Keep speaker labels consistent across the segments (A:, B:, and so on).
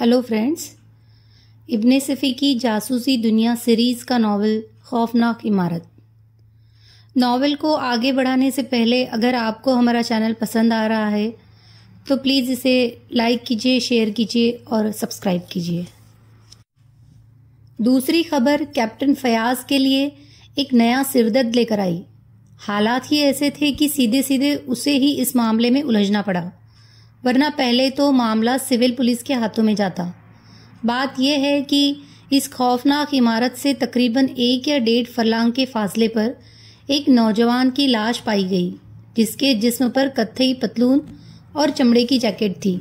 A: hello friends इब्ने सफ़ी की जासूसी दुनिया सीरीज़ का नावल खौफनाक इमारत नावल को आगे बढ़ाने से पहले अगर आपको हमारा चैनल पसंद आ रहा है तो प्लीज़ इसे लाइक कीजिए शेयर कीजिए और सब्सक्राइब कीजिए दूसरी खबर कैप्टन फयाज के लिए एक नया सिरदर्द लेकर आई हालात ही ऐसे थे कि सीधे सीधे उसे ही इस मामले में उलझना पड़ा वरना पहले तो मामला सिविल पुलिस के हाथों में जाता बात यह है कि इस खौफनाक इमारत से तकरीबन एक या डेढ़ फरलांग के फासले पर एक नौजवान की लाश पाई गई जिसके जिस्म पर कत्थई पतलून और चमड़े की जैकेट थी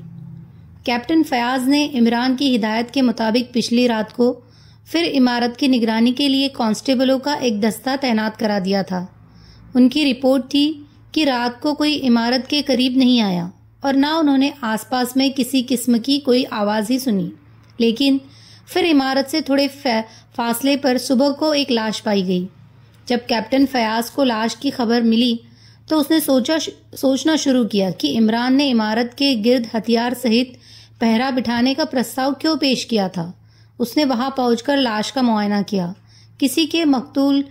A: कैप्टन फयाज ने इमरान की हिदायत के मुताबिक पिछली रात को फिर इमारत की निगरानी के लिए कांस्टेबलों का एक दस्ता तैनात करा दिया था उनकी रिपोर्ट थी कि रात को कोई इमारत के करीब नहीं आया और ना उन्होंने आसपास में किसी किस्म की कोई आवाज़ ही सुनी लेकिन फिर इमारत से थोड़े फासले पर सुबह को एक लाश पाई गई जब कैप्टन फयाज को लाश की खबर मिली तो उसने सोचा सोचना शुरू किया कि इमरान ने इमारत के गिर्द हथियार सहित पहरा बिठाने का प्रस्ताव क्यों पेश किया था उसने वहां पहुंचकर लाश का मुआयना किया किसी के मकतूल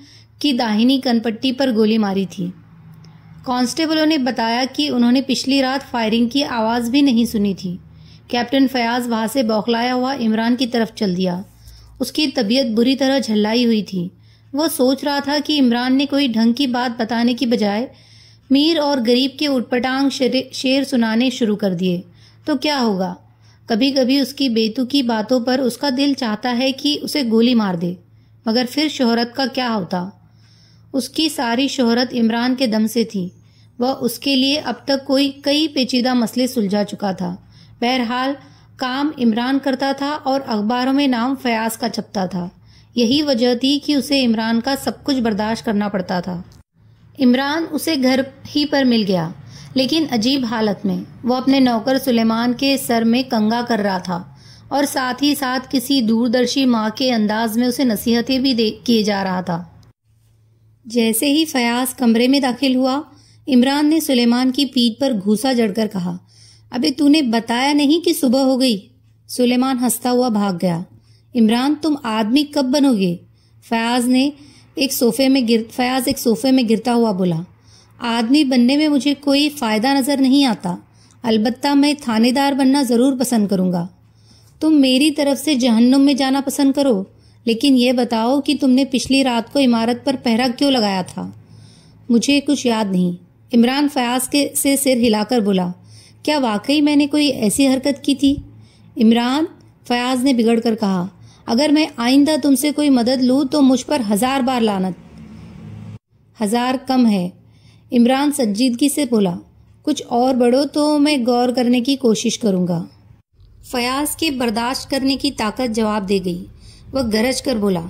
A: की दाहिनी कनपट्टी पर गोली मारी थी कांस्टेबलों ने बताया कि उन्होंने पिछली रात फायरिंग की आवाज़ भी नहीं सुनी थी कैप्टन फयाज वहाँ से बौखलाया हुआ इमरान की तरफ चल दिया उसकी तबीयत बुरी तरह झल्लाई हुई थी वह सोच रहा था कि इमरान ने कोई ढंग की बात बताने की बजाय मीर और गरीब के उटपटांग शेर सुनाने शुरू कर दिए तो क्या होगा कभी कभी उसकी बेतुकी बातों पर उसका दिल चाहता है कि उसे गोली मार दे मगर फिर शोहरत का क्या होता उसकी सारी शोहरत इमरान के दम से थी वह उसके लिए अब तक कोई कई पेचीदा मसले सुलझा चुका था बहरहाल काम इमरान करता था और अखबारों में नाम फयाज का छपता था यही वजह थी कि उसे इमरान का सब कुछ बर्दाश्त करना पड़ता था इमरान उसे घर ही पर मिल गया लेकिन अजीब हालत में वो अपने नौकर सुलेमान के सर में कंगा कर रहा था और साथ ही साथ किसी दूरदर्शी माँ के अंदाज में उसे नसीहतें भी किए जा रहा था जैसे ही फयाज कमरे में दाखिल हुआ इमरान ने सुलेमान की पीठ पर घूसा जड़कर कहा अबे तूने बताया नहीं कि सुबह हो गई सुलेमान हंसता हुआ भाग गया इमरान तुम आदमी कब बनोगे फयाज ने एक सोफे में गिर फयाज एक सोफे में गिरता हुआ बोला आदमी बनने में मुझे कोई फ़ायदा नज़र नहीं आता अलबत्ता मैं थानेदार बनना ज़रूर पसंद करूंगा तुम मेरी तरफ से जहन्नुम में जाना पसंद करो लेकिन यह बताओ कि तुमने पिछली रात को इमारत पर पहरा क्यों लगाया था मुझे कुछ याद नहीं इमरान फयाज के से सिर हिलाकर बोला क्या वाकई मैंने कोई ऐसी हरकत की थी इमरान फयाज ने बिगड़ कर कहा अगर मैं आइंदा तुमसे कोई मदद लूँ तो मुझ पर हज़ार बार लानत हज़ार कम है इमरान संजीदगी से बोला कुछ और बढ़ो तो मैं गौर करने की कोशिश करूँगा फयाज के बर्दाश्त करने की ताकत जवाब दे गई वह गरज कर बोला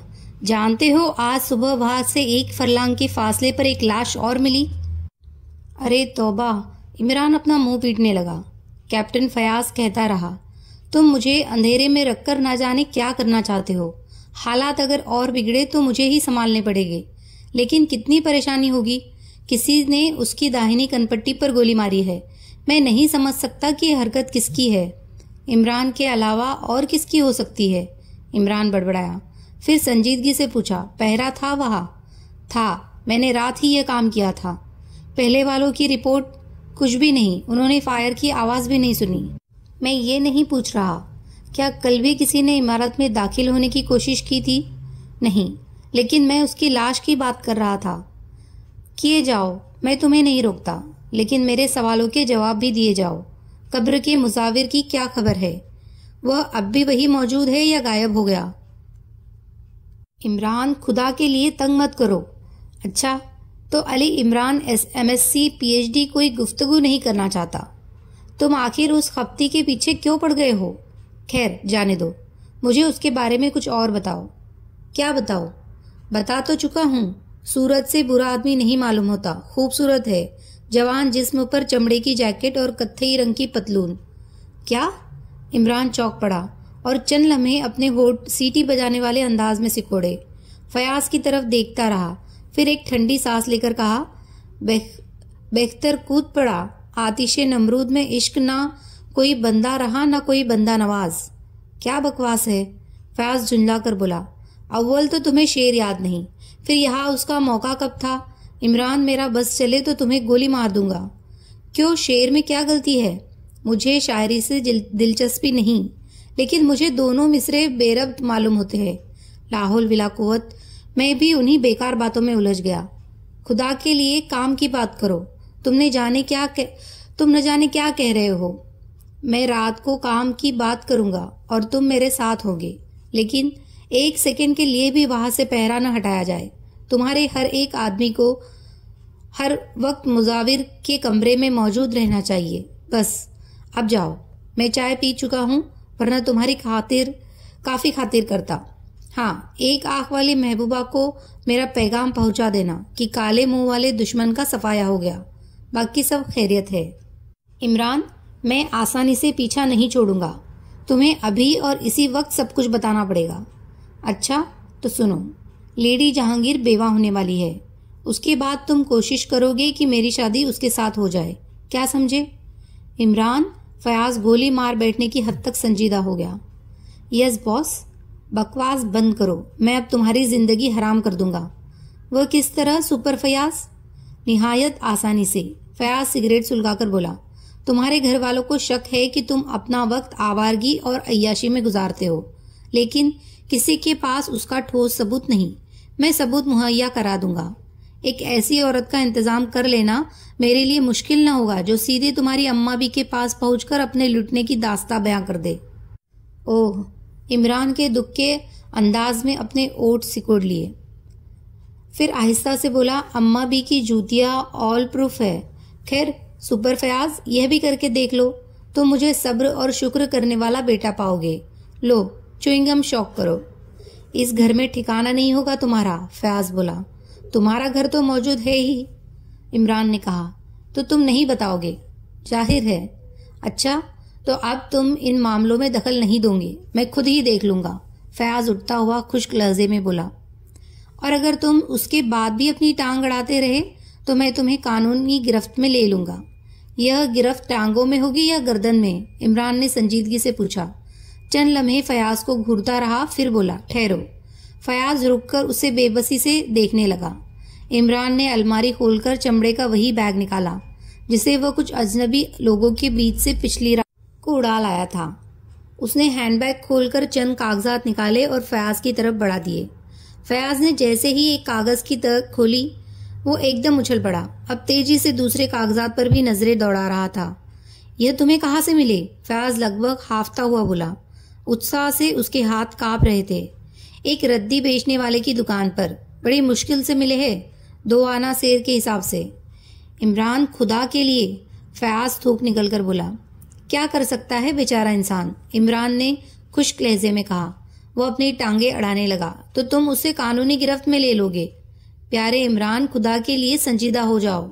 A: जानते हो आज सुबह वहाँ से एक फरलांग के फासले पर एक लाश और मिली अरे तोबा इमरान अपना मुंह पीटने लगा कैप्टन फयाज कहता रहा तुम मुझे अंधेरे में रखकर ना जाने क्या करना चाहते हो हालात अगर और बिगड़े तो मुझे ही संभालने पड़ेंगे लेकिन कितनी परेशानी होगी किसी ने उसकी दाहिनी कनपट्टी पर गोली मारी है मैं नहीं समझ सकता कि हरकत किसकी है इमरान के अलावा और किसकी हो सकती है इमरान बड़बड़ाया फिर संजीदगी से पूछा पहरा था वहा था मैंने रात ही यह काम किया था पहले वालों की रिपोर्ट कुछ भी नहीं उन्होंने फायर की आवाज़ भी नहीं सुनी मैं ये नहीं पूछ रहा क्या कल भी किसी ने इमारत में दाखिल होने की कोशिश की थी नहीं लेकिन मैं उसकी लाश की बात कर रहा था किए जाओ मैं तुम्हें नहीं रोकता लेकिन मेरे सवालों के जवाब भी दिए जाओ कब्र के मुसाविर की क्या खबर है वह अब भी वही मौजूद है या गायब हो गया इमरान खुदा के लिए तंग मत करो अच्छा तो Ali Imran S M S C P H D कोई गुफ्तगु नहीं करना चाहता तुम आखिर उस खपती के पीछे क्यों पड़ गए हो खैर जाने दो मुझे उसके बारे में कुछ और बताओ क्या बताओ बता तो चुका हूँ सूरत से बुरा आदमी नहीं मालूम होता खूबसूरत है जवान जिस्म पर चमड़े की जैकेट और कत्थई रंग की पतलून क्या इमरान चौक पड़ा और चंद लम्हे अपने होठ सीटी बजाने वाले अंदाज में सिकोड़े फयाज की तरफ देखता रहा फिर एक ठंडी सांस लेकर कहा बेख बेख्तर कूद पड़ा आतिश नमरूद में इश्क ना कोई बंदा रहा ना कोई बंदा नवाज क्या बकवास है फयाज झुंझला कर बोला अव्वल तो तुम्हें शेर याद नहीं फिर यहाँ उसका मौका कब था इमरान मेरा बस चले तो तुम्हें गोली मार दूंगा क्यों शेर में क्या गलती है मुझे शायरी से दिलचस्पी नहीं लेकिन मुझे दोनों मिसरे बेरब मालूम होते हैं लाहौल विलाकुवत मैं भी उन्हीं बेकार बातों में उलझ गया खुदा के लिए काम की बात करो तुमने जाने क्या कह, तुम न जाने क्या कह रहे हो मैं रात को काम की बात करूंगा और तुम मेरे साथ होगे लेकिन एक सेकंड के लिए भी वहां से पहरा न हटाया जाए तुम्हारे हर एक आदमी को हर वक्त मुजाविर के कमरे में मौजूद रहना चाहिए बस अब जाओ मैं चाय पी चुका हूं वरना तुम्हारी खातिर काफ़ी खातिर करता हाँ एक आंख वाली महबूबा को मेरा पैगाम पहुंचा देना कि काले मुंह वाले दुश्मन का सफाया हो गया बाकी सब खैरियत है इमरान मैं आसानी से पीछा नहीं छोड़ूंगा तुम्हें अभी और इसी वक्त सब कुछ बताना पड़ेगा अच्छा तो सुनो लेडी जहांगीर बेवा होने वाली है उसके बाद तुम कोशिश करोगे कि मेरी शादी उसके साथ हो जाए क्या समझे इमरान फयाज गोली मार बैठने की हद तक संजीदा हो गया यस बॉस बकवास बंद करो मैं अब तुम्हारी जिंदगी हराम कर दूंगा वह किस तरह सुपर फयाज निहायत आसानी से फयास सिगरेट सुलगाकर बोला तुम्हारे घर वालों को शक है कि तुम अपना वक्त आवारगी और अयाशी में गुजारते हो लेकिन किसी के पास उसका ठोस सबूत नहीं मैं सबूत मुहैया करा दूंगा एक ऐसी औरत का इंतजाम कर लेना मेरे लिए मुश्किल न होगा जो सीधे तुम्हारी अम्मा भी के पास पहुंचकर अपने लुटने की दास्ता बयां कर दे ओह इमरान के दुख के अंदाज में अपने ओट सिकोड़ लिए फिर आहिस्ता से बोला अम्मा बी की जूतिया ऑल प्रूफ है खैर सुपर फयाज यह भी करके देख लो तो मुझे सब्र और शुक्र करने वाला बेटा पाओगे लो चुंगम शौक करो इस घर में ठिकाना नहीं होगा तुम्हारा फयाज बोला तुम्हारा घर तो मौजूद है ही इमरान ने कहा तो तुम नहीं बताओगे जाहिर है अच्छा तो अब तुम इन मामलों में दखल नहीं दोगे मैं खुद ही देख लूंगा फयाज उठता हुआ खुश्क लहजे में बोला और अगर तुम उसके बाद भी अपनी टांग अड़ाते रहे तो मैं तुम्हें कानूनी गिरफ्त में ले लूंगा यह गिरफ्त टांगों में होगी या गर्दन में इमरान ने संजीदगी से पूछा चंद लम्हे फयाज को घूरता रहा फिर बोला ठहरो फयाज रुककर उसे बेबसी से देखने लगा इमरान ने अलमारी खोलकर चमड़े का वही बैग निकाला जिसे वह कुछ अजनबी लोगों के बीच से पिछली रात को उड़ा लाया था उसने हैंडबैग खोलकर चंद कागजात निकाले और फयाज की तरफ बढ़ा दिए फयाज ने जैसे ही एक कागज की तक खोली वो एकदम उछल पड़ा अब तेजी से दूसरे कागजात पर भी नजरें दौड़ा रहा था यह तुम्हें कहाँ से मिले फयाज लगभग हाफता हुआ बोला उत्साह से उसके हाथ कांप रहे थे एक रद्दी बेचने वाले की दुकान पर बड़ी मुश्किल से मिले हैं दो आना शेर के हिसाब से इमरान खुदा के लिए फयाज थूक निकल कर बोला क्या कर सकता है बेचारा इंसान इमरान ने खुश्क लहजे में कहा वो अपनी टांगे अड़ाने लगा तो तुम उसे कानूनी गिरफ्त में ले लोगे प्यारे इमरान खुदा के लिए संजीदा हो जाओ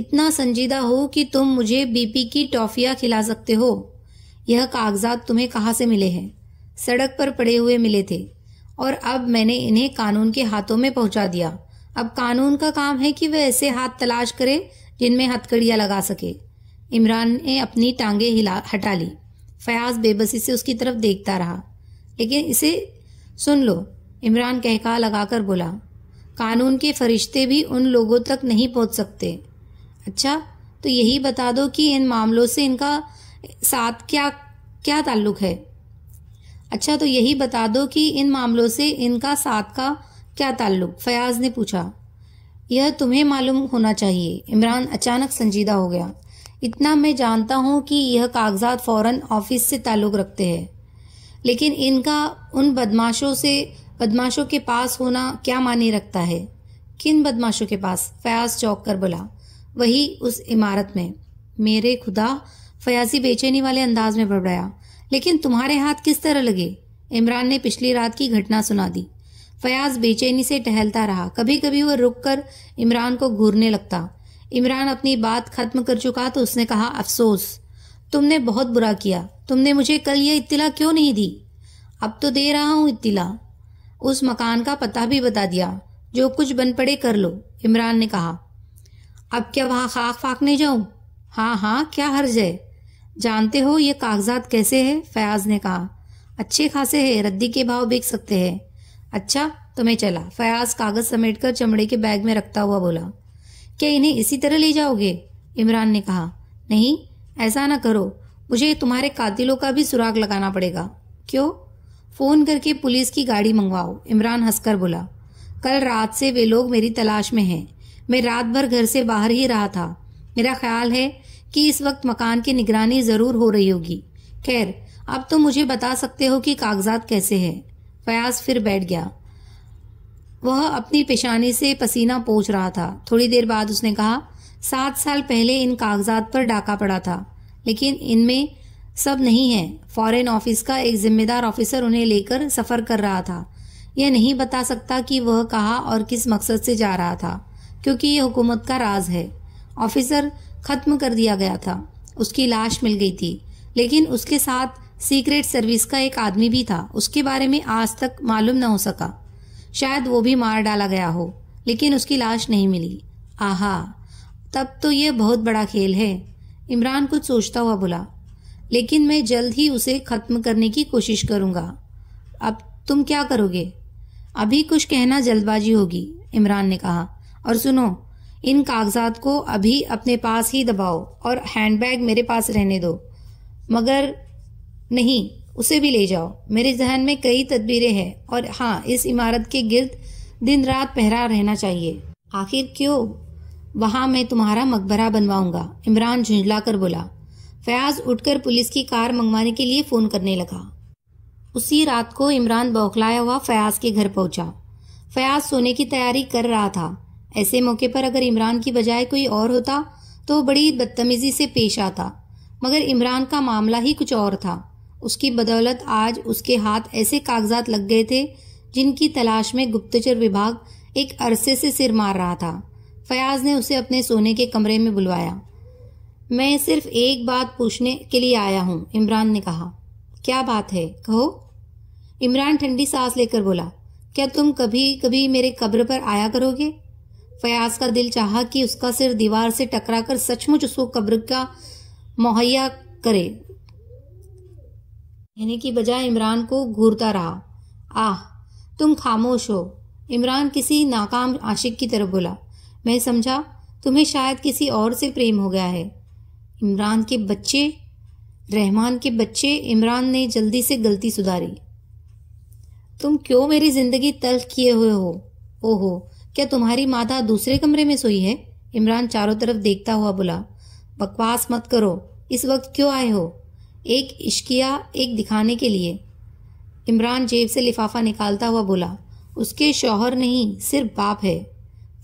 A: इतना संजीदा हो कि तुम मुझे बीपी की टॉफिया खिला सकते हो यह कागजात तुम्हें कहाँ से मिले हैं सड़क पर पड़े हुए मिले थे और अब मैंने इन्हें कानून के हाथों में पहुंचा दिया अब कानून का काम है कि वह ऐसे हाथ तलाश करे जिनमें हथकड़िया लगा सके इमरान ने अपनी टांगे हिला हटा ली फयाज बेबसी से उसकी तरफ देखता रहा लेकिन इसे सुन लो इमरान कहका लगाकर बोला कानून के फरिश्ते भी उन लोगों तक नहीं पहुंच सकते अच्छा तो यही बता दो कि इन मामलों से इनका साथ क्या क्या ताल्लुक है अच्छा तो यही बता दो कि इन मामलों से इनका साथ का क्या ताल्लुक फयाज ने पूछा यह तुम्हें मालूम होना चाहिए इमरान अचानक संजीदा हो गया इतना मैं जानता हूँ कि यह कागजात फ़ौरन ऑफिस से ताल्लुक़ रखते हैं लेकिन इनका उन बदमाशों से बदमाशों के पास होना क्या माने रखता है किन बदमाशों के पास फयाज चौक कर बोला वही उस इमारत में मेरे खुदा फयाजी बेचैनी वाले अंदाज में बड़बड़ाया लेकिन तुम्हारे हाथ किस तरह लगे इमरान ने पिछली रात की घटना सुना दी फयाज बेचैनी से टहलता रहा कभी कभी वह रुक कर इमरान को घूरने लगता इमरान अपनी बात खत्म कर चुका तो उसने कहा अफसोस तुमने बहुत बुरा किया तुमने मुझे कल यह इतला क्यों नहीं दी अब तो दे रहा हूं इतला उस मकान का पता भी बता दिया जो कुछ बन पड़े कर लो इमरान ने कहा अब क्या वहां खाक फाकने जाऊं हाँ हाँ क्या हर्ज है जानते हो ये कागजात कैसे हैं फयाज ने कहा अच्छे खासे हैं रद्दी के भाव बिक सकते हैं अच्छा तो मैं चला फयाज कागज समेटकर चमड़े के बैग में रखता हुआ बोला क्या इन्हें इसी तरह ले जाओगे इमरान ने कहा नहीं ऐसा ना करो मुझे तुम्हारे कातिलों का भी सुराग लगाना पड़ेगा क्यों फ़ोन करके पुलिस की गाड़ी मंगवाओ इमरान हंसकर बोला कल रात से वे लोग मेरी तलाश में हैं मैं रात भर घर से बाहर ही रहा था मेरा ख्याल है कि इस वक्त मकान की निगरानी ज़रूर हो रही होगी खैर अब तो मुझे बता सकते हो कि कागजात कैसे हैं फयाज फिर बैठ गया वह अपनी पेशानी से पसीना पोंछ रहा था थोड़ी देर बाद उसने कहा सात साल पहले इन कागजात पर डाका पड़ा था लेकिन इनमें सब नहीं है फॉरेन ऑफिस का एक जिम्मेदार ऑफिसर उन्हें लेकर सफर कर रहा था यह नहीं बता सकता कि वह कहा और किस मकसद से जा रहा था क्योंकि यह हुकूमत का राज है ऑफिसर खत्म कर दिया गया था उसकी लाश मिल गई थी लेकिन उसके साथ सीक्रेट सर्विस का एक आदमी भी था उसके बारे में आज तक मालूम न हो सका शायद वो भी मार डाला गया हो लेकिन उसकी लाश नहीं मिली आहा तब तो ये बहुत बड़ा खेल है इमरान कुछ सोचता हुआ बोला लेकिन मैं जल्द ही उसे ख़त्म करने की कोशिश करूंगा अब तुम क्या करोगे अभी कुछ कहना जल्दबाजी होगी इमरान ने कहा और सुनो इन कागजात को अभी अपने पास ही दबाओ और हैंडबैग मेरे पास रहने दो मगर नहीं उसे भी ले जाओ मेरे जहन में कई तदबीरें हैं और हाँ इस इमारत के गिर्द दिन रात पहरा रहना चाहिए आखिर क्यों वहां मैं तुम्हारा मकबरा बनवाऊंगा इमरान झुंझला कर बोला फयाज उठकर पुलिस की कार मंगवाने के लिए फोन करने लगा उसी रात को इमरान बौखलाया हुआ फयाज के घर पहुंचा फयाज सोने की तैयारी कर रहा था ऐसे मौके पर अगर इमरान की बजाय कोई और होता तो बड़ी बदतमीजी से पेश आता मगर इमरान का मामला ही कुछ और था उसकी बदौलत आज उसके हाथ ऐसे कागजात लग गए थे जिनकी तलाश में गुप्तचर विभाग एक अरसे से सिर मार रहा था फयाज ने उसे अपने सोने के कमरे में बुलवाया मैं सिर्फ एक बात पूछने के लिए आया हूं इमरान ने कहा क्या बात है कहो इमरान ठंडी सांस लेकर बोला क्या तुम कभी कभी मेरे कब्र पर आया करोगे फयाज का दिल चाहा कि उसका सिर दीवार से टकराकर सचमुच उसको कब्र का मुहैया करे कहने की बजाय इमरान को घूरता रहा आह तुम खामोश हो इमरान किसी नाकाम आशिक की तरफ बोला मैं समझा तुम्हें शायद किसी और से प्रेम हो गया है इमरान के बच्चे रहमान के बच्चे इमरान ने जल्दी से गलती सुधारी तुम क्यों मेरी जिंदगी तल्ख किए हुए हो ओहो क्या तुम्हारी माता दूसरे कमरे में सोई है इमरान चारों तरफ देखता हुआ बोला बकवास मत करो इस वक्त क्यों आए हो एक इश्किया एक दिखाने के लिए इमरान जेब से लिफाफा निकालता हुआ बोला उसके शौहर नहीं सिर्फ बाप है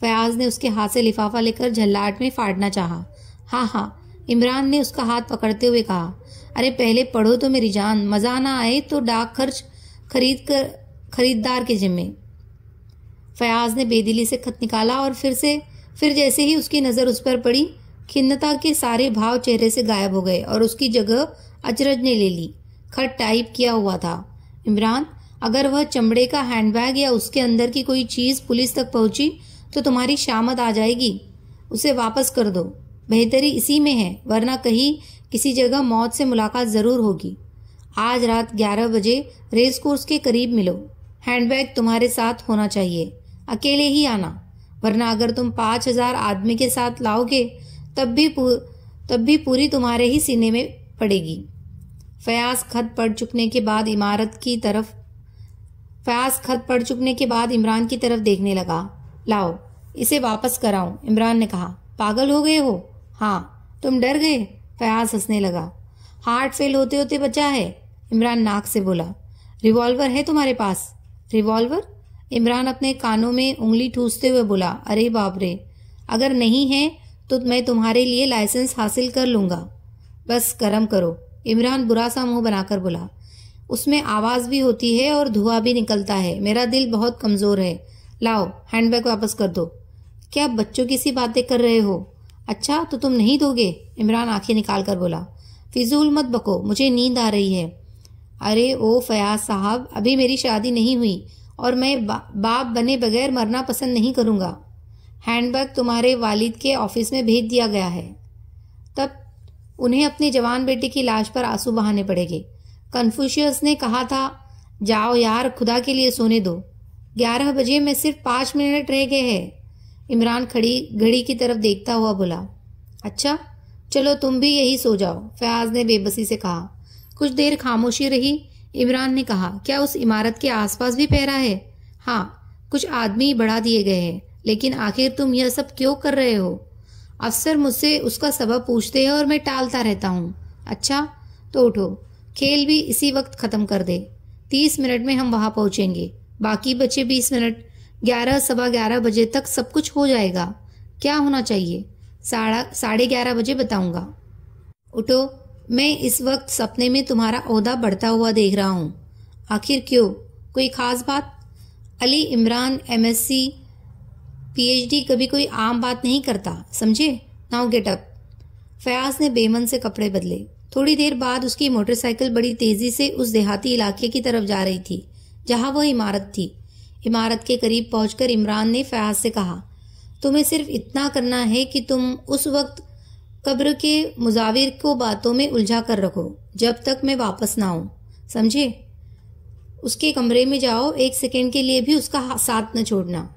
A: फयाज ने उसके हाथ से लिफाफा लेकर झल्लाट में फाड़ना चाहा हाँ हाँ इमरान ने उसका हाथ पकड़ते हुए कहा अरे पहले पढ़ो तो मेरी जान मज़ा ना आए तो डाक खर्च खरीद कर खरीदार के जिम्मे फयाज ने बेदिली से खत निकाला और फिर से फिर जैसे ही उसकी नज़र उस पर पड़ी खिन्नता के सारे भाव चेहरे से गायब हो गए और उसकी जगह अजरज ने ले ली खत टाइप किया हुआ था इमरान अगर वह चमड़े का हैंडबैग या उसके अंदर की कोई चीज़ पुलिस तक पहुंची तो तुम्हारी शामद आ जाएगी उसे वापस कर दो बेहतरी इसी में है वरना कहीं किसी जगह मौत से मुलाकात ज़रूर होगी आज रात 11 बजे रेस कोर्स के करीब मिलो हैंडबैग तुम्हारे साथ होना चाहिए अकेले ही आना वरना अगर तुम पाँच हजार आदमी के साथ लाओगे तब भी तब भी पूरी तुम्हारे ही सीने में पड़ेगी फयाज खत पढ़ चुकने के बाद इमारत की तरफ फयाज खत पढ़ चुकने के बाद इमरान की तरफ देखने लगा लाओ इसे वापस कराओ इमरान ने कहा पागल हो गए हो हाँ तुम डर गए फयाज हंसने लगा हार्ट फेल होते होते बचा है इमरान नाक से बोला रिवॉल्वर है तुम्हारे पास रिवॉल्वर इमरान अपने कानों में उंगली ठूसते हुए बोला अरे बाप रे अगर नहीं है तो मैं तुम्हारे लिए लाइसेंस हासिल कर लूंगा बस गर्म करो इमरान बुरा सा मुंह बनाकर बोला उसमें आवाज़ भी होती है और धुआं भी निकलता है मेरा दिल बहुत कमज़ोर है लाओ हैंडबैग वापस कर दो क्या बच्चों की सी बातें कर रहे हो अच्छा तो तुम नहीं दोगे इमरान आंखें निकाल कर बोला फिजूल मत बको मुझे नींद आ रही है अरे ओ फयाज साहब अभी मेरी शादी नहीं हुई और मैं बा, बाप बने बगैर मरना पसंद नहीं करूँगा हैंडबैग तुम्हारे वालिद के ऑफिस में भेज दिया गया है उन्हें अपनी जवान बेटी की लाश पर आंसू बहाने पड़ेंगे कन्फ्यूशियस ने कहा था जाओ यार खुदा के लिए सोने दो ग्यारह बजे में सिर्फ पाँच मिनट रह गए हैं इमरान खड़ी घड़ी की तरफ देखता हुआ बोला अच्छा चलो तुम भी यही सो जाओ फयाज ने बेबसी से कहा कुछ देर खामोशी रही इमरान ने कहा क्या उस इमारत के आसपास भी पहरा है हाँ कुछ आदमी बढ़ा दिए गए हैं लेकिन आखिर तुम यह सब क्यों कर रहे हो अक्सर मुझसे उसका सबब पूछते हैं और मैं टालता रहता हूँ अच्छा तो उठो खेल भी इसी वक्त ख़त्म कर दे तीस मिनट में हम वहां पहुंचेंगे बाकी बचे बीस मिनट ग्यारह सवा ग्यारह बजे तक सब कुछ हो जाएगा क्या होना चाहिए साढ़ा साढ़े ग्यारह बजे बताऊंगा उठो मैं इस वक्त सपने में तुम्हारा अहदा बढ़ता हुआ देख रहा हूँ आखिर क्यों कोई ख़ास बात अली इमरान एमएससी पीएचडी कभी कोई आम बात नहीं करता समझे नाउ गेट अप फयाज ने बेमन से कपड़े बदले थोड़ी देर बाद उसकी मोटरसाइकिल बड़ी तेजी से उस देहाती इलाके की तरफ जा रही थी जहां वह इमारत थी इमारत के करीब पहुंचकर इमरान ने फयाज से कहा तुम्हें सिर्फ इतना करना है कि तुम उस वक्त कब्र के मुजाविर को बातों में उलझा कर रखो जब तक मैं वापस ना आऊँ समझे उसके कमरे में जाओ एक सेकेंड के लिए भी उसका साथ न छोड़ना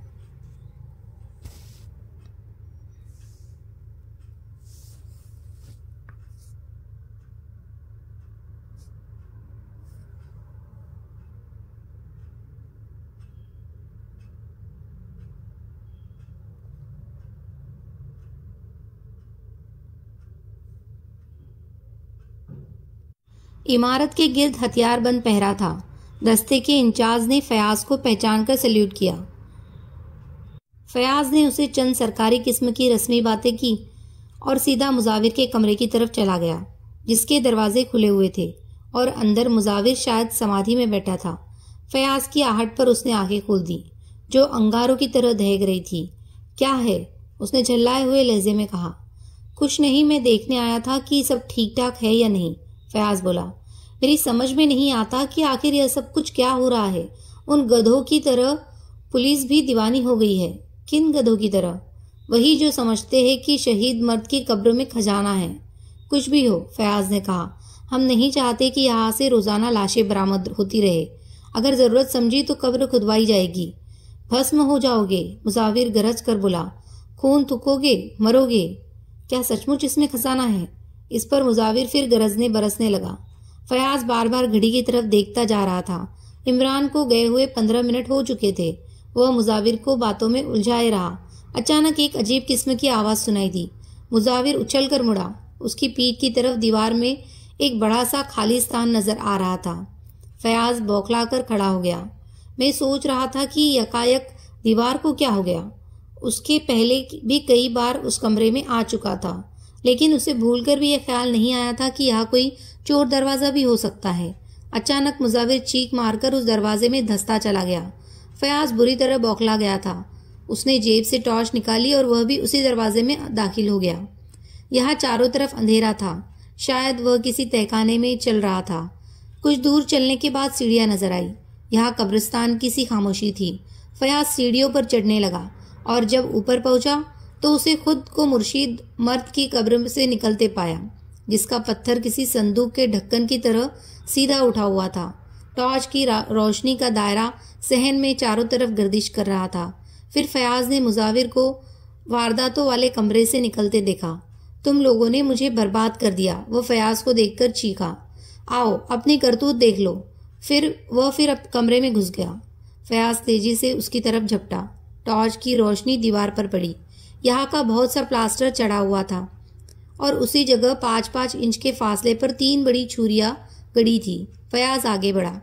A: इमारत के गिर्द हथियारबंद पहरा था दस्ते के इंचार्ज ने फयाज को पहचान कर सल्यूट किया फयाज ने उसे चंद सरकारी किस्म की रस्मी बातें की और सीधा मुजाविर के कमरे की तरफ चला गया जिसके दरवाजे खुले हुए थे और अंदर मुजाविर शायद समाधि में बैठा था फयाज की आहट पर उसने आंखें खोल दी जो अंगारों की तरह दहक रही थी क्या है उसने झल्लाए हुए लहजे में कहा कुछ नहीं मैं देखने आया था कि सब ठीक ठाक है या नहीं फयाज बोला मेरी समझ में नहीं आता कि आखिर यह सब कुछ क्या हो रहा है उन गधों की तरह पुलिस भी दीवानी हो गई है किन गधों की तरह वही जो समझते हैं कि शहीद मर्द की कब्र में खजाना है कुछ भी हो फयाज ने कहा हम नहीं चाहते कि यहाँ से रोजाना लाशें बरामद होती रहे अगर ज़रूरत समझी तो कब्र खुदवाई जाएगी भस्म हो जाओगे मुसाविर गरज कर बोला खून थुकोगे मरोगे क्या सचमुच इसमें खजाना है इस पर मुजाविर फिर गरजने बरसने लगा फयाज बार बार घड़ी की तरफ देखता जा रहा था इमरान को गए हुए पंद्रह मिनट हो चुके थे वह मुजाविर को बातों में उलझाए रहा अचानक एक अजीब किस्म की आवाज़ सुनाई दी मुजाविर उछल कर मुड़ा उसकी पीठ की तरफ दीवार में एक बड़ा सा खाली स्थान नजर आ रहा था फयाज बौखला कर खड़ा हो गया मैं सोच रहा था कि यकायक दीवार को क्या हो गया उसके पहले भी कई बार उस कमरे में आ चुका था लेकिन उसे भूलकर भी यह ख्याल नहीं आया था कि यहाँ कोई चोर दरवाज़ा भी हो सकता है अचानक मुजाविर चीख मारकर उस दरवाजे में धस्ता चला गया फयाज बुरी तरह बौखला गया था उसने जेब से टॉर्च निकाली और वह भी उसी दरवाजे में दाखिल हो गया यहाँ चारों तरफ अंधेरा था शायद वह किसी तहखाने में चल रहा था कुछ दूर चलने के बाद सीढ़ियाँ नजर आई यहाँ कब्रिस्तान की सी खामोशी थी फयाज सीढ़ियों पर चढ़ने लगा और जब ऊपर पहुंचा तो उसे खुद को मुर्शीद मर्द की कब्र से निकलते पाया जिसका पत्थर किसी संदूक के ढक्कन की तरह सीधा उठा हुआ था टॉर्च की रोशनी का दायरा सहन में चारों तरफ गर्दिश कर रहा था फिर फयाज ने मुजाविर को वारदातों वाले कमरे से निकलते देखा तुम लोगों ने मुझे बर्बाद कर दिया वह फयाज को देखकर चीखा आओ अपनी करतूत देख लो फिर वह फिर कमरे में घुस गया फयाज तेजी से उसकी तरफ झपटा टॉर्च की रोशनी दीवार पर पड़ी यहाँ का बहुत सा प्लास्टर चढ़ा हुआ था और उसी जगह पाँच पाँच इंच के फासले पर तीन बड़ी छुरियाँ गड़ी थी फयाज आगे बढ़ा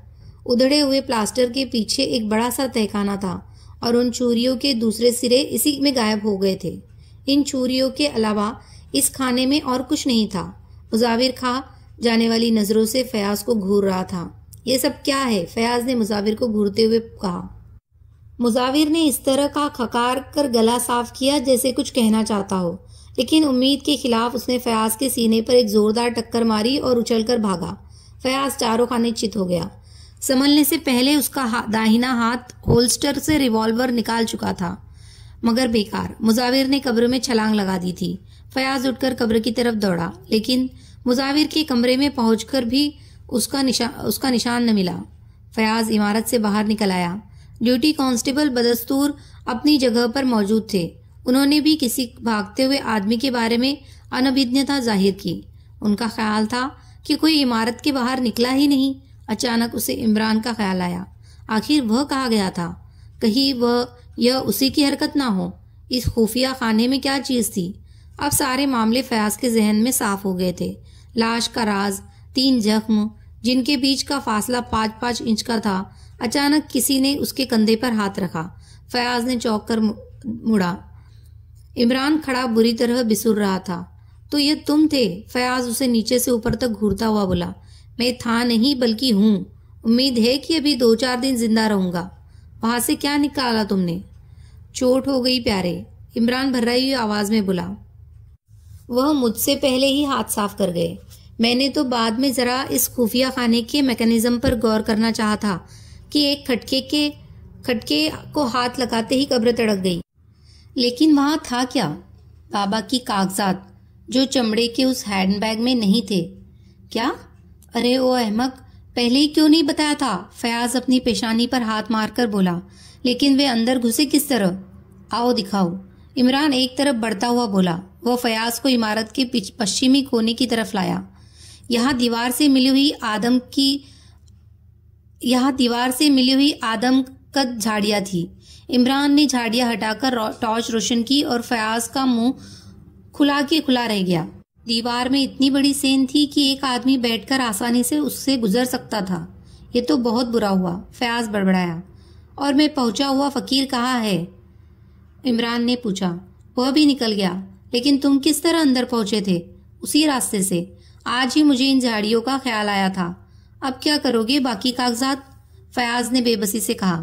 A: उधड़े हुए प्लास्टर के पीछे एक बड़ा सा तहखाना था और उन छुरियों के दूसरे सिरे इसी में गायब हो गए थे इन छुरियों के अलावा इस खाने में और कुछ नहीं था मुजाविर खा जाने वाली नज़रों से फयाज को घूर रहा था ये सब क्या है फयाज ने मुजाविर को घूरते हुए कहा मुजाविर ने इस तरह का खकार कर गला साफ किया जैसे कुछ कहना चाहता हो लेकिन उम्मीद के खिलाफ उसने फयाज के सीने पर एक जोरदार टक्कर मारी और उछलकर भागा फयाज चारों खाने चित हो गया संभलने से पहले उसका हा, दाहिना हाथ होल्स्टर से रिवॉल्वर निकाल चुका था मगर बेकार मुजाविर ने कब्र में छलांग लगा दी थी फयाज उठकर कब्र की तरफ दौड़ा लेकिन मुजाविर के कमरे में पहुंचकर भी उसका निशा उसका निशान न मिला फयाज इमारत से बाहर निकल आया ड्यूटी कांस्टेबल बदस्तूर अपनी जगह पर मौजूद थे उन्होंने भी किसी भागते हुए आदमी के बारे में अनभिज्ञता जाहिर की उनका ख्याल था कि कोई इमारत के बाहर निकला ही नहीं अचानक उसे इमरान का ख्याल आया आखिर वह कहा गया था कहीं वह यह उसी की हरकत ना हो इस खुफिया खाने में क्या चीज़ थी अब सारे मामले फयाज के जहन में साफ हो गए थे लाश का राज तीन जख्म जिनके बीच का फासला पाँच पाँच इंच का था अचानक किसी ने उसके कंधे पर हाथ रखा फयाज ने चौंक कर मुड़ा इमरान खड़ा बुरी तरह बिसुर रहा था तो ये तुम थे फयाज उसे नीचे से ऊपर तक घूरता हुआ बोला मैं था नहीं बल्कि हूँ उम्मीद है कि अभी दो चार दिन जिंदा रहूंगा वहां से क्या निकाला तुमने चोट हो गई प्यारे इमरान भर्राई हुई आवाज में बोला वह मुझसे पहले ही हाथ साफ कर गए मैंने तो बाद में जरा इस खुफिया खाने के मैकेनिज्म पर गौर करना चाहा था कि एक खटके के खटके को हाथ लगाते ही कब्र तड़क गई लेकिन वहां था क्या बाबा की कागजात जो चमड़े के उस हैंडबैग में नहीं थे क्या अरे ओ अहमक पहले ही क्यों नहीं बताया था फयाज अपनी पेशानी पर हाथ मारकर बोला लेकिन वे अंदर घुसे किस तरह आओ दिखाओ इमरान एक तरफ बढ़ता हुआ बोला वह फयाज को इमारत के पश्चिमी कोने की तरफ लाया यहाँ दीवार से मिली हुई आदम की यहाँ दीवार से मिली हुई आदम कद झाड़ियाँ थी इमरान ने झाड़ियाँ हटाकर टॉर्च रोशन की और फयाज का मुंह खुला के खुला रह गया दीवार में इतनी बड़ी सेन थी कि एक आदमी बैठकर आसानी से उससे गुजर सकता था ये तो बहुत बुरा हुआ फयाज बड़बड़ाया और मैं पहुंचा हुआ फकीर कहाँ है इमरान ने पूछा वह भी निकल गया लेकिन तुम किस तरह अंदर पहुंचे थे उसी रास्ते से आज ही मुझे इन झाड़ियों का ख्याल आया था अब क्या करोगे बाकी कागजात फयाज ने बेबसी से कहा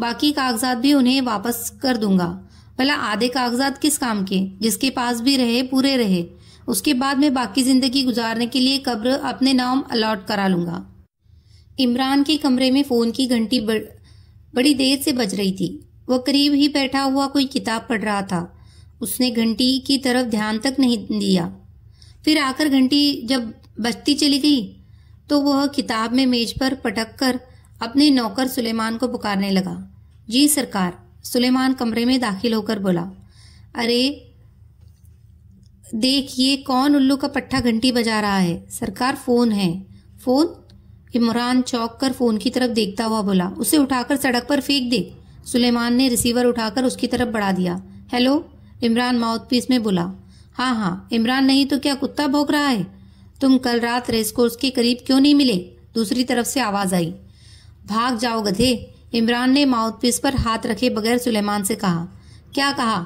A: बाकी कागजात भी उन्हें वापस कर दूंगा भला आधे कागजात किस काम के जिसके पास भी रहे पूरे रहे उसके बाद में बाकी जिंदगी गुजारने के लिए कब्र अपने नाम अलॉट करा लूंगा इमरान के कमरे में फोन की घंटी बड़, बड़ी देर से बज रही थी वह करीब ही बैठा हुआ कोई किताब पढ़ रहा था उसने घंटी की तरफ ध्यान तक नहीं दिया फिर आकर घंटी जब बजती चली गई तो वह किताब में मेज पर पटक कर अपने नौकर सुलेमान को पुकारने लगा जी सरकार सुलेमान कमरे में दाखिल होकर बोला अरे देख ये कौन उल्लू का पट्टा घंटी बजा रहा है सरकार फोन है फोन इमरान चौक कर फोन की तरफ देखता हुआ बोला उसे उठाकर सड़क पर फेंक दे सुलेमान ने रिसीवर उठाकर उसकी तरफ बढ़ा दिया हेलो इमरान माउथपीस में बोला हाँ हाँ इमरान नहीं तो क्या कुत्ता भोंक रहा है तुम कल रात रेसकोर्स के करीब क्यों नहीं मिले दूसरी तरफ से आवाज आई भाग जाओ गधे इमरान ने माउथपीस पर हाथ रखे बगैर सुलेमान से कहा क्या कहा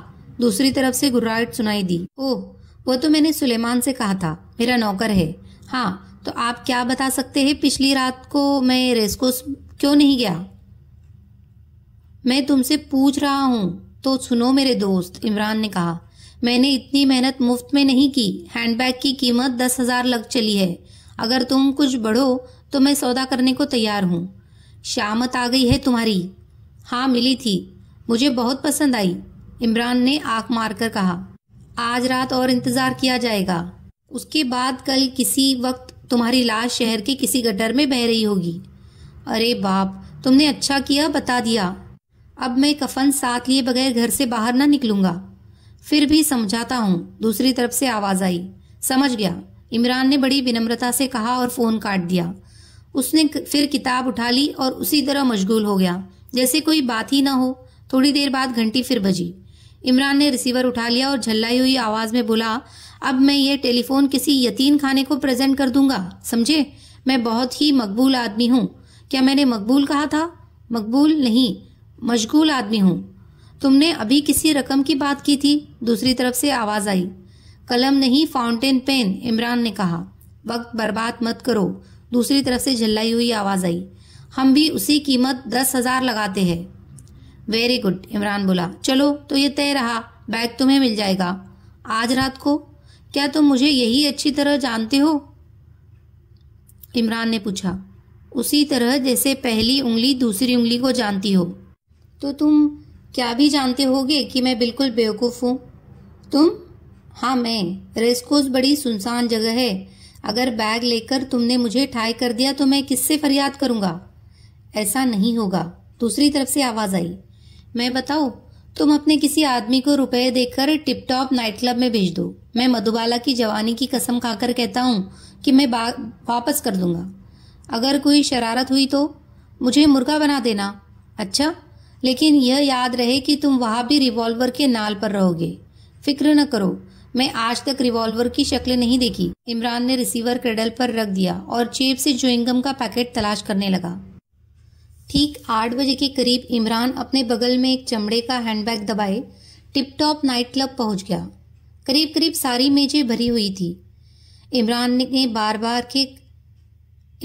A: दूसरी तरफ से गुर्राहट सुनाई दी ओह वो तो मैंने सुलेमान से कहा था मेरा नौकर है हाँ तो आप क्या बता सकते हैं पिछली रात को मैं रेसकोस क्यों नहीं गया मैं तुमसे पूछ रहा हूँ तो सुनो मेरे दोस्त इमरान ने कहा मैंने इतनी मेहनत मुफ्त में नहीं की हैंडबैग की कीमत दस हजार लग चली है अगर तुम कुछ बढ़ो तो मैं सौदा करने को तैयार हूँ श्यामत आ गई है तुम्हारी हाँ मिली थी मुझे बहुत पसंद आई इमरान ने आंख मारकर कहा आज रात और इंतजार किया जाएगा उसके बाद कल किसी वक्त तुम्हारी लाश शहर के किसी गटर में बह रही होगी अरे बाप तुमने अच्छा किया बता दिया अब मैं कफन साथ लिए बगैर घर से बाहर ना निकलूंगा फिर भी समझाता हूँ दूसरी तरफ से आवाज आई समझ गया इमरान ने बड़ी विनम्रता से कहा और फोन काट दिया उसने फिर किताब उठा ली और उसी तरह मशगूल हो गया जैसे कोई बात ही ना हो थोड़ी देर बाद घंटी फिर बजी इमरान ने रिसीवर उठा लिया और झल्लाई हुई आवाज में बोला अब मैं ये टेलीफोन किसी यतीन खाने को प्रेजेंट कर दूंगा समझे मैं बहुत ही मकबूल आदमी हूँ क्या मैंने मकबूल कहा था मकबूल नहीं मशगूल आदमी हूँ तुमने अभी किसी रकम की बात की थी दूसरी तरफ से आवाज आई कलम नहीं फाउंटेन पेन इमरान ने कहा वक्त बर्बाद मत करो दूसरी तरफ से झल्लाई हुई आवाज आई हम भी उसी कीमत दस हजार लगाते हैं वेरी गुड इमरान बोला चलो तो ये तय रहा बैग तुम्हें मिल जाएगा आज रात को क्या तुम मुझे यही अच्छी तरह जानते हो इमरान ने पूछा उसी तरह जैसे पहली उंगली दूसरी उंगली को जानती हो तो तुम क्या भी जानते होगे कि मैं बिल्कुल बेवकूफ़ हूँ तुम हाँ मैं रेस्कोस बड़ी सुनसान जगह है अगर बैग लेकर तुमने मुझे ठाई कर दिया तो मैं किससे फरियाद करूँगा ऐसा नहीं होगा दूसरी तरफ से आवाज़ आई मैं बताओ तुम अपने किसी आदमी को रुपए देकर टिप टॉप नाइट क्लब में भेज दो मैं मधुबाला की जवानी की कसम खाकर कहता हूँ कि मैं वापस कर दूंगा अगर कोई शरारत हुई तो मुझे मुर्गा बना देना अच्छा लेकिन यह याद रहे कि तुम वहां भी रिवॉल्वर के नाल पर रहोगे फिक्र न करो मैं आज तक रिवॉल्वर की शक्ल नहीं देखी इमरान ने रिसीवर क्रेडल पर रख दिया और चेप से जोइंगम का पैकेट तलाश करने लगा ठीक आठ बजे के करीब इमरान अपने बगल में एक चमड़े का हैंडबैग दबाए टिपटॉप नाइट क्लब पहुंच गया करीब करीब सारी मेजें भरी हुई थी इमरान ने बार बार के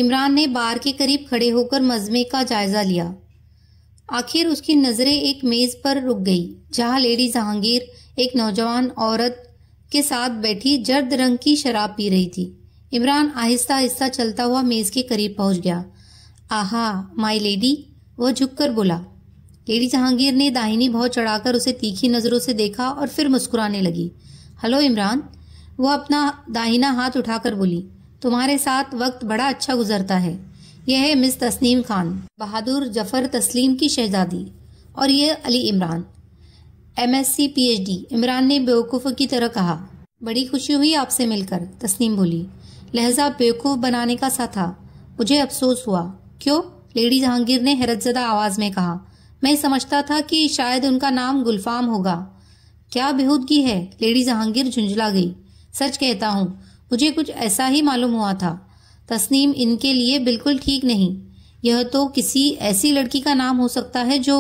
A: इमरान ने बार के करीब खड़े होकर मजमे का जायजा लिया आखिर उसकी नज़रें एक मेज़ पर रुक गई जहां लेडी जहांगीर एक नौजवान औरत के साथ बैठी जर्द रंग की शराब पी रही थी इमरान आहिस्ता आहिस्ता चलता हुआ मेज़ के करीब पहुंच गया आहा माई लेडी वह झुककर बोला लेडी जहांगीर ने दाहिनी भाव चढ़ाकर उसे तीखी नज़रों से देखा और फिर मुस्कुराने लगी हेलो इमरान वह अपना दाहिना हाथ उठाकर बोली तुम्हारे साथ वक्त बड़ा अच्छा गुजरता है यह है मिस तस्नीम खान बहादुर जफर तस्लीम की शहजादी और यह Ali Imran M S C P H D Imran ने बेवकूफ़ की तरह कहा बड़ी खुशी हुई आपसे मिलकर तस्नीम बोली लहजा बेवकूफ़ बनाने का सा था मुझे अफसोस हुआ क्यों लेडी जहांगीर ने हैरतजदा आवाज़ में कहा मैं समझता था कि शायद उनका नाम गुलफाम होगा क्या बेहूदगी है लेडी जहांगीर झुंझला गई सच कहता हूँ मुझे कुछ ऐसा ही मालूम हुआ था तस्नीम इनके लिए बिल्कुल ठीक नहीं यह तो किसी ऐसी लड़की का नाम हो सकता है जो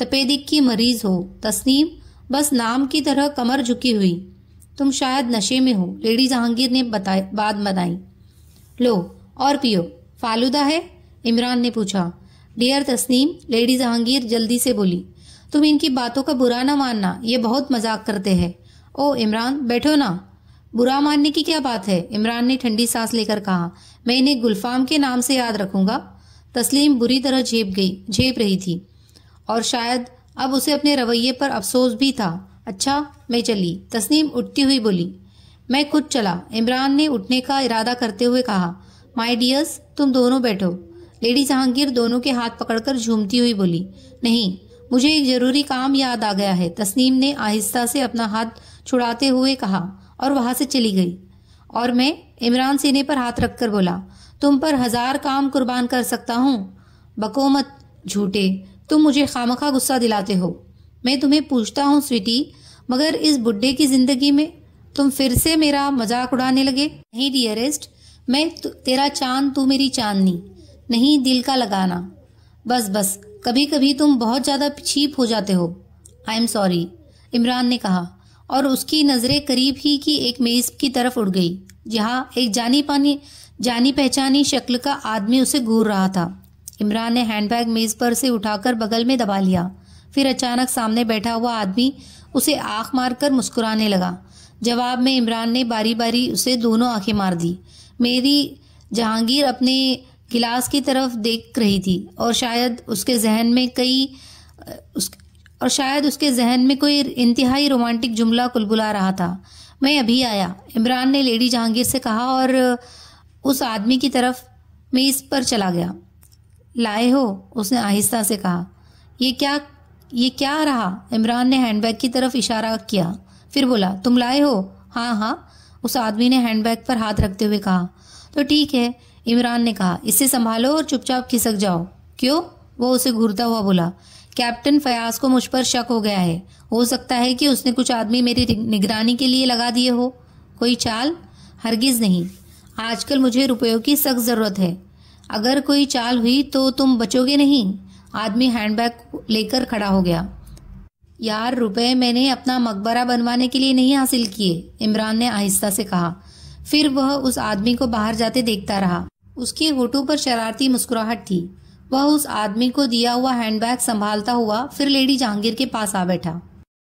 A: तपेदिक की मरीज हो तस्नीम बस नाम की तरह कमर झुकी हुई तुम शायद नशे में हो लेडी जहांगीर ने बताए बाद बताई लो और पियो फालूदा है इमरान ने पूछा डियर तस्नीम लेडी जहांगीर जल्दी से बोली तुम इनकी बातों का बुरा ना मानना ये बहुत मजाक करते हैं ओ इमरान बैठो ना बुरा मानने की क्या बात है इमरान ने ठंडी सांस लेकर कहा मैं इन्हें गुलफाम के नाम से याद रखूंगा तस्लीम बुरी तरह झेप गई झेप रही थी और शायद अब उसे अपने रवैये पर अफसोस भी था अच्छा मैं चली तस्नीम उठती हुई बोली मैं खुद चला इमरान ने उठने का इरादा करते हुए कहा माई डियर्स तुम दोनों बैठो लेडी जहांगीर दोनों के हाथ पकड़कर झूमती हुई बोली नहीं मुझे एक जरूरी काम याद आ गया है तस्नीम ने आहिस्ता से अपना हाथ छुड़ाते हुए कहा और वहां से चली गई और मैं इमरान सीने पर हाथ रखकर बोला तुम पर हजार काम कुर्बान कर सकता हूँ बकोमत झूठे तुम मुझे खामखा गुस्सा दिलाते हो मैं तुम्हें पूछता हूँ स्वीटी मगर इस बुड्ढे की जिंदगी में तुम फिर से मेरा मजाक उड़ाने लगे नहीं डियरेस्ट मैं तेरा चांद तू मेरी चांदनी नहीं दिल का लगाना बस बस कभी कभी तुम बहुत ज़्यादा छीप हो जाते हो आई एम सॉरी इमरान ने कहा और उसकी नज़रें करीब ही की एक मेज़ की तरफ उड़ गई जहाँ एक जानी पानी जानी पहचानी शक्ल का आदमी उसे घूर रहा था इमरान ने हैंडबैग मेज पर से उठाकर बगल में दबा लिया फिर अचानक सामने बैठा हुआ आदमी उसे आंख मारकर मुस्कुराने लगा जवाब में इमरान ने बारी बारी उसे दोनों आंखें मार दी मेरी जहांगीर अपने गिलास की तरफ देख रही थी और शायद उसके जहन में कई उस, और शायद उसके जहन में कोई इंतहाई रोमांटिक जुमला कुलबुला रहा था मैं अभी आया इमरान ने लेडी जहांगीर से कहा और उस आदमी की तरफ मैं इस पर चला गया लाए हो उसने आहिस्ता से कहा ये क्या ये क्या रहा इमरान ने हैंडबैग की तरफ इशारा किया फिर बोला तुम लाए हो हाँ हाँ उस आदमी ने हैंडबैग पर हाथ रखते हुए कहा तो ठीक है इमरान ने कहा इसे संभालो और चुपचाप खिसक जाओ क्यों वो उसे घूरता हुआ बोला कैप्टन फयाज को मुझ पर शक हो गया है हो सकता है कि उसने कुछ आदमी मेरी निगरानी के लिए लगा दिए हो कोई चाल हरगिज नहीं आजकल मुझे रुपयों की सख्त ज़रूरत है अगर कोई चाल हुई तो तुम बचोगे नहीं आदमी हैंडबैग लेकर खड़ा हो गया यार रुपए मैंने अपना मकबरा बनवाने के लिए नहीं हासिल किए इमरान ने आहिस्ता से कहा फिर वह उस आदमी को बाहर जाते देखता रहा उसके होठों पर शरारती मुस्कुराहट थी वह उस आदमी को दिया हुआ हैंडबैग संभालता हुआ फिर लेडी जहांगीर के पास आ बैठा